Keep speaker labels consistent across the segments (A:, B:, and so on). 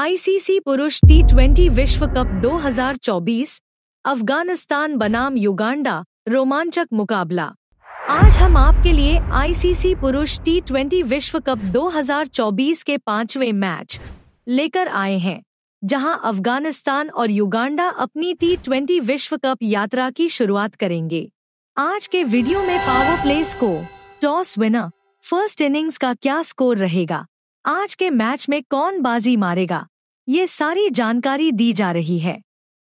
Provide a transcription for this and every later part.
A: ICC पुरुष T twenty विश्व cup 2024 Afghanistan बनाम युगांडा रोमांचक मुकाबला आज हम आपके लिए आईसीसी पुरुष टी ट्वेंटी विश्व कप 2024 के पांचवे मैच लेकर आए हैं जहां अफगानिस्तान और युगांडा अपनी टी ट्वेंटी विश्व कप यात्रा की शुरुआत करेंगे आज के वीडियो में पावर प्लेस को टॉस विनर फर्स्ट इनिंग्स का क्या स्कोर रहेगा आज के मैच में कौन बाजी मारेगा ये सारी जानकारी दी जा रही है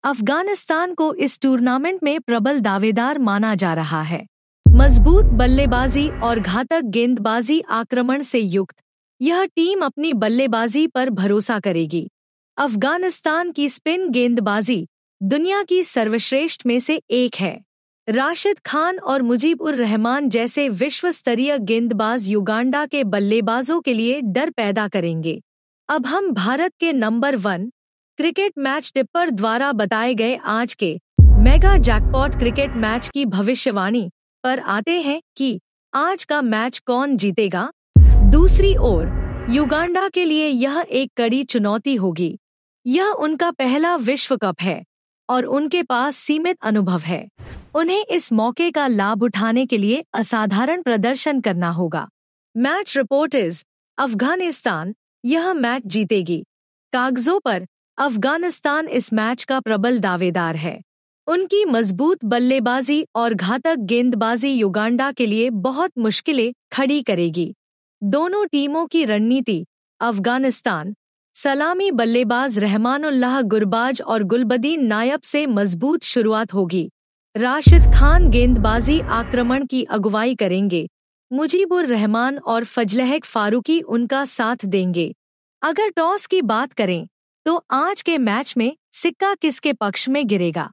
A: अफगानिस्तान को इस टूर्नामेंट में प्रबल दावेदार माना जा रहा है मजबूत बल्लेबाजी और घातक गेंदबाजी आक्रमण से युक्त यह टीम अपनी बल्लेबाजी पर भरोसा करेगी अफगानिस्तान की स्पिन गेंदबाजी दुनिया की सर्वश्रेष्ठ में से एक है राशिद खान और मुजीब उर रहमान जैसे विश्व स्तरीय गेंदबाज युगांडा के बल्लेबाजों के लिए डर पैदा करेंगे अब हम भारत के number one cricket match tipper द्वारा बताए गए आज के मेगा जैकपॉट क्रिकेट मैच की भविष्यवाणी पर आते हैं कि आज का मैच कौन जीतेगा दूसरी ओर युगांडा के लिए यह एक कड़ी चुनौती होगी यह उनका पहला विश्व कप है और उनके पास सीमित अनुभव है उन्हें इस मौके का लाभ उठाने के लिए असाधारण प्रदर्शन करना होगा मैच रिपोर्ट इज अफगानिस्तान यह मैच जीतेगी कागजों पर अफगानिस्तान इस मैच का प्रबल दावेदार है उनकी मजबूत बल्लेबाजी और घातक गेंदबाजी युगांडा के लिए बहुत मुश्किलें खड़ी करेगी दोनों टीमों की रणनीति अफगानिस्तान सलामी बल्लेबाज रहमानुल्लाह गुरबाज और गुलबदीन नायब से मजबूत शुरुआत होगी राशिद खान गेंदबाजी आक्रमण की अगुवाई करेंगे मुजीबुर रहमान और फजलहक फारूकी उनका साथ देंगे अगर टॉस की बात करें तो आज के मैच में सिक्का किसके पक्ष में गिरेगा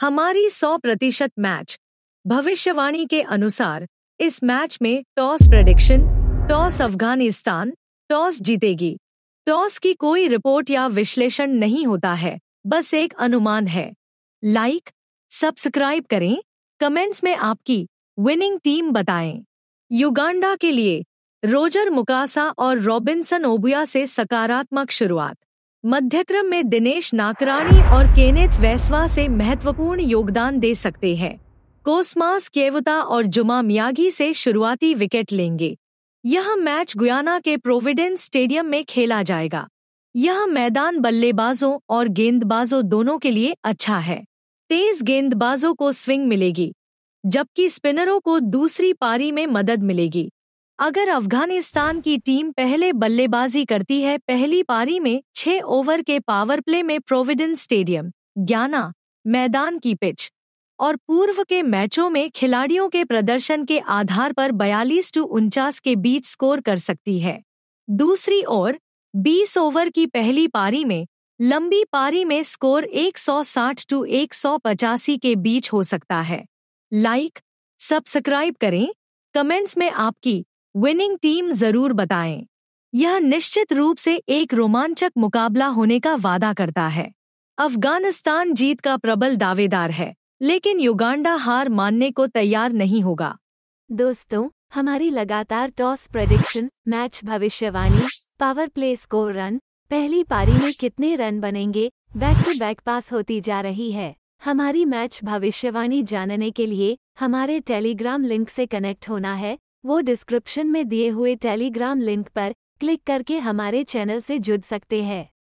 A: हमारी 100 प्रतिशत मैच भविष्यवाणी के अनुसार इस मैच में toss prediction toss Afghanistan toss जीतेगी टॉस की कोई रिपोर्ट या विश्लेषण नहीं होता है बस एक अनुमान है लाइक सब्सक्राइब करें कमेंट्स में आपकी विनिंग टीम बताएं युगांडा के लिए रोजर मुकासा और रॉबिन्सन ओबुया से सकारात्मक शुरुआत मध्यक्रम में दिनेश नाकराणी और केनेथ वैसवा से महत्वपूर्ण योगदान दे सकते हैं कोस्मास केवता और जुमा मियागी से शुरुआती विकेट लेंगे यह मैच गुयाना के प्रोविडेंस स्टेडियम में खेला जाएगा यह मैदान बल्लेबाजों और गेंदबाजों दोनों के लिए अच्छा है तेज गेंदबाजों को स्विंग मिलेगी जबकि स्पिनरों को दूसरी पारी में मदद मिलेगी अगर अफगानिस्तान की टीम पहले बल्लेबाजी करती है पहली पारी में छह ओवर के पावर प्ले में प्रोविडेंस स्टेडियम ज्ञाना मैदान की पिच और पूर्व के मैचों में खिलाड़ियों के प्रदर्शन के आधार पर 42 टू उनचास के बीच स्कोर कर सकती है दूसरी ओर 20 ओवर की पहली पारी में लंबी पारी में स्कोर 160 टू एक के बीच हो सकता है लाइक सब्सक्राइब करें कमेंट्स में आपकी विनिंग टीम जरूर बताएं। यह निश्चित रूप से एक रोमांचक मुकाबला होने का वादा करता है अफगानिस्तान जीत का प्रबल दावेदार है लेकिन युगांडा हार मानने को तैयार नहीं होगा
B: दोस्तों हमारी लगातार टॉस प्रेडिक्शन मैच भविष्यवाणी पावर प्ले स्कोर रन पहली पारी में कितने रन बनेंगे बैक टू बैक पास होती जा रही है हमारी मैच भविष्यवाणी जानने के लिए हमारे टेलीग्राम लिंक से कनेक्ट होना है वो डिस्क्रिप्शन में दिए हुए टेलीग्राम लिंक पर क्लिक करके हमारे चैनल से जुड़ सकते हैं